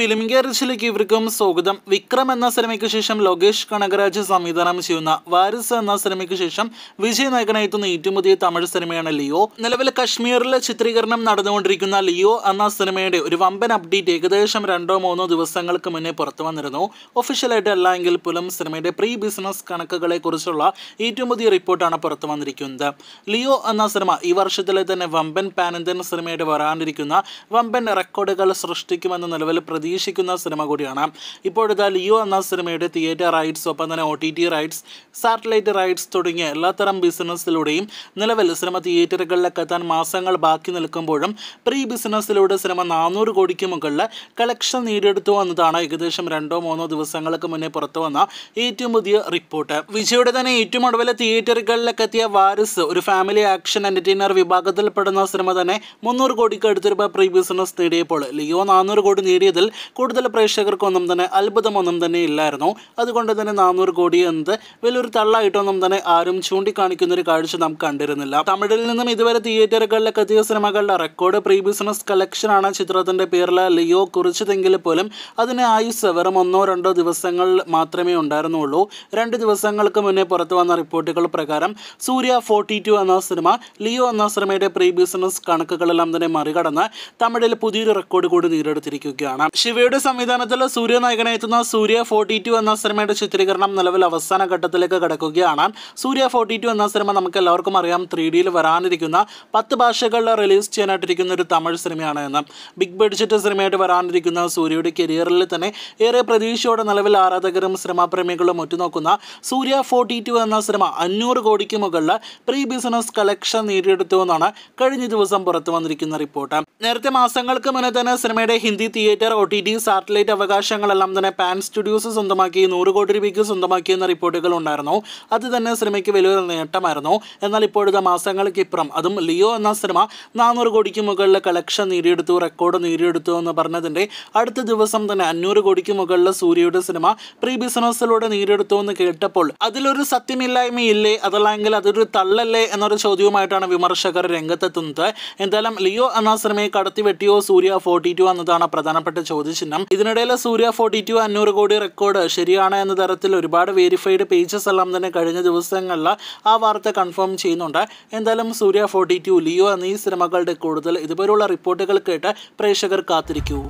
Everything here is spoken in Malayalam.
ഫിലിം ഗാരേജിലേക്ക് ഇവർക്കും സ്വാഗതം വിക്രം എന്ന സിനിമയ്ക്ക് ശേഷം ലോകേഷ് കനകരാജ് സംവിധാനം ചെയ്യുന്ന വാരിസ് എന്ന സിനിമയ്ക്ക് ശേഷം വിജയ് നായകനായിത്തുന്ന ഏറ്റവും പുതിയ തമിഴ് സിനിമയാണ് ലിയോ നിലവിൽ കശ്മീരിലെ ചിത്രീകരണം നടന്നുകൊണ്ടിരിക്കുന്ന ലിയോ എന്ന സിനിമയുടെ ഒരു വമ്പൻ അപ്ഡേറ്റ് ഏകദേശം രണ്ടോ മൂന്നോ ദിവസങ്ങൾക്ക് മുന്നേ പുറത്തു വന്നിരുന്നു ഒഫീഷ്യലായിട്ട് അല്ല എങ്കിൽ പോലും സിനിമയുടെ പ്രീ ബിസിനസ് കണക്കുകളെ കുറിച്ചുള്ള ഏറ്റവും പുതിയ റിപ്പോർട്ടാണ് പുറത്തു വന്നിരിക്കുന്നത് ലിയോ എന്ന സിനിമ ഈ വർഷത്തിലെ തന്നെ വമ്പൻ പാനന്തൻ സിനിമയുടെ വരാനിരിക്കുന്ന വമ്പൻ റെക്കോർഡുകൾ സൃഷ്ടിക്കുമെന്ന നിലവിൽ പ്രതി പ്രതീക്ഷിക്കുന്ന സിനിമ കൂടിയാണ് ഇപ്പോഴത്തെ ലിയോ എന്ന സിനിമയുടെ തിയേറ്റർ റൈറ്റ്സ് ഒപ്പം തന്നെ O T T rights satellite rights തുടങ്ങിയ എല്ലാത്തരം ബിസിനസ്സിലൂടെയും നിലവിൽ സിനിമ തിയേറ്ററുകളിലൊക്കെ എത്താൻ മാസങ്ങൾ ബാക്കി നിൽക്കുമ്പോഴും പ്രീ ബിസിനസ്സിലൂടെ സിനിമ നാനൂറ് കോടിക്ക് മുകളിൽ കളക്ഷൻ നേടിയെടുത്തു എന്നതാണ് ഏകദേശം രണ്ടോ മൂന്നോ ദിവസങ്ങൾക്ക് മുന്നേ പുറത്തു വന്ന ഏറ്റവും പുതിയ റിപ്പോർട്ട് വിജയുടെ തന്നെ ഏറ്റവും ഒടുവിലെ തിയേറ്ററുകളിലൊക്കെ എത്തിയ വാരിസ് ഒരു ഫാമിലി ആക്ഷൻ എൻ്റർടൈനർ വിഭാഗത്തിൽപ്പെടുന്ന സിനിമ തന്നെ മുന്നൂറ് കോടിക്ക് അടുത്ത് രൂപ പ്രീ ബിസിനസ് നേടിയപ്പോൾ ലിയോ നാനൂറ് കോടി നേടിയതിൽ കൂടുതൽ പ്രേക്ഷകർക്കൊന്നും തന്നെ അത്ഭുതമൊന്നും തന്നെ ഇല്ലായിരുന്നു അതുകൊണ്ട് തന്നെ നാനൂറ് കോടി എന്നത് വലിയൊരു തള്ളായിട്ടൊന്നും തന്നെ ആരും ചൂണ്ടിക്കാണിക്കുന്ന ഒരു കാഴ്ച നമുക്ക് കണ്ടിരുന്നില്ല തമിഴിൽ നിന്നും ഇതുവരെ തിയേറ്ററുകളിലൊക്കെ എത്തിയ സിനിമകളുടെ റെക്കോർഡ് പ്രീ ബിസിനസ് ആണ് ചിത്രത്തിന്റെ പേരിൽ ലിയോ കുറിച്ചതെങ്കിൽ പോലും അതിന് ആയുസ് വെറും ഒന്നോ രണ്ടോ ദിവസങ്ങൾ മാത്രമേ ഉണ്ടായിരുന്നുള്ളൂ രണ്ട് ദിവസങ്ങൾക്ക് മുന്നേ പുറത്തു വന്ന റിപ്പോർട്ടുകൾ പ്രകാരം സൂര്യ ഫോർട്ടി ടു എന്ന സിനിമ ലിയോ എന്ന സിനിമയുടെ പ്രീ ബിസിനസ് കണക്കുകളെല്ലാം തന്നെ മറികടന്ന് തമിഴിൽ പുതിയൊരു റെക്കോർഡ് കൂടി നേടിയെടുത്തിരിക്കുകയാണ് ശിവയുടെ സംവിധാനത്തിൽ സൂര്യ നായകനെത്തുന്ന സൂര്യ ഫോർട്ടി ടു എന്ന സിനിമയുടെ ചിത്രീകരണം നിലവിൽ അവസാന ഘട്ടത്തിലേക്ക് കടക്കുകയാണ് സൂര്യ ഫോർട്ടി ടു എന്ന സിനിമ നമുക്ക് എല്ലാവർക്കും അറിയാം ത്രീ ഡിയിൽ വരാനിരിക്കുന്ന പത്ത് ഭാഷകളിൽ റിലീസ് ചെയ്യാനായിട്ടിരിക്കുന്ന ഒരു തമിഴ് സിനിമയാണ് എന്ന് ബിഗ് ബഡ്ജറ്റ് സിനിമയായിട്ട് വരാനിരിക്കുന്ന സൂര്യയുടെ കരിയറിൽ തന്നെ ഏറെ പ്രതീക്ഷയോടെ നിലവിൽ ആരാധകരും സിനിമാപ്രേമികളും ഒറ്റുനോക്കുന്ന സൂര്യ ഫോർട്ടി ടു എന്ന സിനിമ അഞ്ഞൂറ് കോടിക്ക് മുകളിൽ പ്രീ ബിസിനസ് കളക്ഷൻ എന്നാണ് കഴിഞ്ഞ ദിവസം പുറത്തു വന്നിരിക്കുന്ന റിപ്പോർട്ട് നേരത്തെ മാസങ്ങൾക്ക് മുന്നേ തന്നെ സിനിമയുടെ Hindi theatre O T T satellite അവകാശങ്ങളെല്ലാം തന്നെ പാൻ സ്റ്റുഡിയോസ് സ്വന്തമാക്കി നൂറ് കോടി രൂപയ്ക്ക് സ്വന്തമാക്കി എന്ന റിപ്പോർട്ടുകൾ ഉണ്ടായിരുന്നു അത് തന്നെ സിനിമയ്ക്ക് വലിയൊരു നേട്ടമായിരുന്നു എന്നാൽ ഇപ്പോഴത്തെ മാസങ്ങൾക്ക് ഇപ്പുറം അതും ലിയോ എന്ന സിനിമ നാനൂറ് കോടിക്ക് മുകളിൽ കളക്ഷൻ നേടിയെടുത്തു റെക്കോർഡ് നേടിയെടുത്തു എന്ന് പറഞ്ഞതിൻ്റെ അടുത്ത ദിവസം തന്നെ അഞ്ഞൂറ് കോടിക്ക് മുകളിൽ സൂര്യയുടെ സിനിമ പ്രീ ബിസിനസ്സിലൂടെ നേടിയെടുത്തു എന്ന് കേട്ടപ്പോൾ അതിലൊരു സത്യമില്ലായ്മയില്ലേ അതല്ലെങ്കിൽ അതൊരു തള്ളല്ലേ എന്നൊരു ചോദ്യവുമായിട്ടാണ് വിമർശകർ രംഗത്തെത്തുന്നത് എന്തായാലും ലിയോ എന്ന സിനിമയെ കടത്തിവെട്ടിയോ സൂര്യ ഫോർട്ടി ടു എന്നതാണ് പ്രധാനപ്പെട്ട ചോദ്യം ചോദ്യചിഹ്നം ഇതിനിടയിൽ സൂര്യ ഫോർട്ടി ടു അഞ്ഞൂറ് കോടി റെക്കോർഡ് ശരിയാണ് എന്ന തരത്തിൽ ഒരുപാട് വെരിഫൈഡ് പേജസ് എല്ലാം തന്നെ കഴിഞ്ഞ ദിവസങ്ങളിൽ ആ വാർത്ത കൺഫേം ചെയ്യുന്നുണ്ട് എന്തായാലും സൂര്യ ഫോർട്ടി ടു ലിയോ എന്നീ സിനിമകളുടെ കൂടുതൽ ഇതുപോലുള്ള റിപ്പോർട്ടുകൾ കേട്ട് പ്രേക്ഷകർ കാത്തിരിക്കൂ